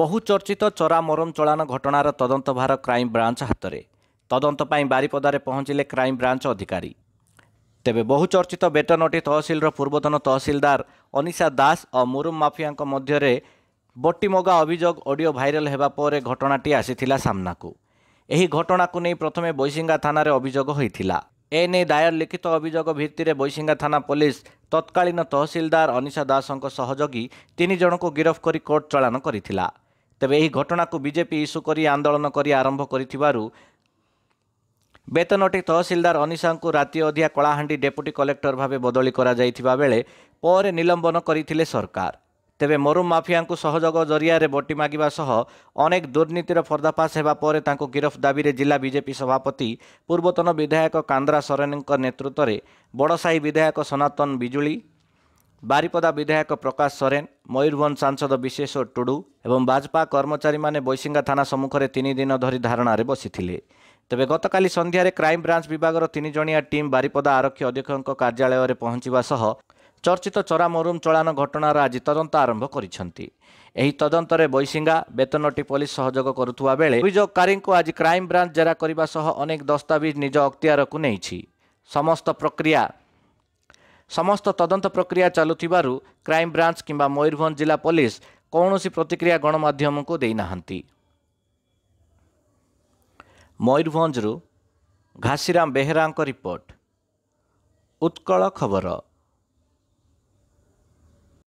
ବହୁଚର୍ଚ୍ଚିତ ଚରା ମରମ ଚଳାଣ ଘଟଣାର ତଦନ୍ତଭାର କ୍ରାଇମବ୍ରାଞ୍ଚ ହାତରେ ତଦନ୍ତ ପାଇଁ ବାରିପଦାରେ ପହଞ୍ଚିଲେ କ୍ରାଇମବ୍ରାଞ୍ଚ ଅଧିକାରୀ ତେବେ ବହୁଚର୍ଚ୍ଚିତ ବେଟନଟି ତହସିଲର ପୂର୍ବତନ ତହସିଲଦାର ଅନିଶା ଦାସ ଓ ମୁରୁମ୍ ମାଫିଆଙ୍କ ମଧ୍ୟରେ ବଟିମଗା ଅଭିଯୋଗ ଅଡ଼ିଓ ଭାଇରାଲ ହେବା ପରେ ଘଟଣାଟି ଆସିଥିଲା ସାମ୍ନାକୁ ଏହି ଘଟଣାକୁ ନେଇ ପ୍ରଥମେ ବୈଶିଙ୍ଗା ଥାନାରେ ଅଭିଯୋଗ ହୋଇଥିଲା ଏ ନେଇ ଦାୟର ଲିଖିତ ଅଭିଯୋଗ ଭିତ୍ତିରେ ବୈଶିଙ୍ଗା ଥାନା ପୋଲିସ ତତ୍କାଳୀନ ତହସିଲଦାର ଅନିଶା ଦାସଙ୍କ ସହଯୋଗୀ ତିନି ଜଣଙ୍କୁ ଗିରଫ କରି କୋର୍ଟ ଚାଳାନ କରିଥିଲା ତେବେ ଏହି ଘଟଣାକୁ ବିଜେପି ଇସୁ କରି ଆନ୍ଦୋଳନ କରି ଆରମ୍ଭ କରିଥିବାରୁ ବେତନଟି ତହସିଲଦାର ଅନିଶାଙ୍କୁ ରାତି ଅଧିଆ କଳାହାଣ୍ଡି ଡେପୁଟି କଲେକ୍ଟର ଭାବେ ବଦଳି କରାଯାଇଥିବା ବେଳେ ପରେ ନିଲମ୍ବନ କରିଥିଲେ ସରକାର ତେବେ ମରୁମ୍ ମାଫିଆଙ୍କୁ ସହଯୋଗ ଜରିଆରେ ବଟି ମାଗିବା ସହ ଅନେକ ଦୁର୍ନୀତିର ପର୍ଦ୍ଦାଫାସ ହେବା ପରେ ତାଙ୍କୁ ଗିରଫ ଦାବିରେ ଜିଲ୍ଲା ବିଜେପି ସଭାପତି ପୂର୍ବତନ ବିଧାୟକ କାନ୍ଦ୍ରା ସରନୀଙ୍କ ନେତୃତ୍ୱରେ ବଡ଼ସାହି ବିଧାୟକ ସନାତନ ବିଜୁଳି ବାରିପଦା ବିଧାୟକ ପ୍ରକାଶ ସରେନ ମୟୂରଭଞ୍ଜ ସାଂସଦ ବିଶ୍ୱେଶ୍ୱର ଟୁଡ଼ୁ ଏବଂ ବାଜପା କର୍ମଚାରୀମାନେ ବୈଶିଙ୍ଗା ଥାନା ସମ୍ମୁଖରେ ତିନି ଦିନ ଧରି ଧାରଣାରେ ବସିଥିଲେ ତେବେ ଗତକାଲି ସନ୍ଧ୍ୟାରେ କ୍ରାଇମବ୍ରାଞ୍ଚ ବିଭାଗର ତିନି ଜଣିଆ ଟିମ୍ ବାରିପଦା ଆରକ୍ଷୀ ଅଧୀକ୍ଷକଙ୍କ କାର୍ଯ୍ୟାଳୟରେ ପହଞ୍ଚିବା ସହ ଚର୍ଚ୍ଚିତ ଚରା ମରୁମ୍ ଚଳାଣ ଘଟଣାର ଆଜି ତଦନ୍ତ ଆରମ୍ଭ କରିଛନ୍ତି ଏହି ତଦନ୍ତରେ ବୈଶିଙ୍ଗା ବେତନଟି ପୋଲିସ ସହଯୋଗ କରୁଥିବା ବେଳେ ଅଭିଯୋଗକାରୀଙ୍କୁ ଆଜି କ୍ରାଇମବ୍ରାଞ୍ଚ ଜେରା କରିବା ସହ ଅନେକ ଦସ୍ତାବିଜ ନିଜ ଅକ୍ତିଆରକୁ ନେଇଛି ସମସ୍ତ ପ୍ରକ୍ରିୟା ସମସ୍ତ ତଦନ୍ତ ପ୍ରକ୍ରିୟା ଚାଲୁଥିବାରୁ କ୍ରାଇମବ୍ରାଞ୍ଚ କିମ୍ବା ମୟୂରଭଞ୍ଜ ଜିଲ୍ଲା ପୋଲିସ କୌଣସି ପ୍ରତିକ୍ରିୟା ଗଣମାଧ୍ୟମକୁ ଦେଇନାହାନ୍ତି ମୟୂରଭଞ୍ଜରୁ ଘାସିରାମ ବେହେରାଙ୍କ ରିପୋର୍ଟ ଉତ୍କଳ ଖବର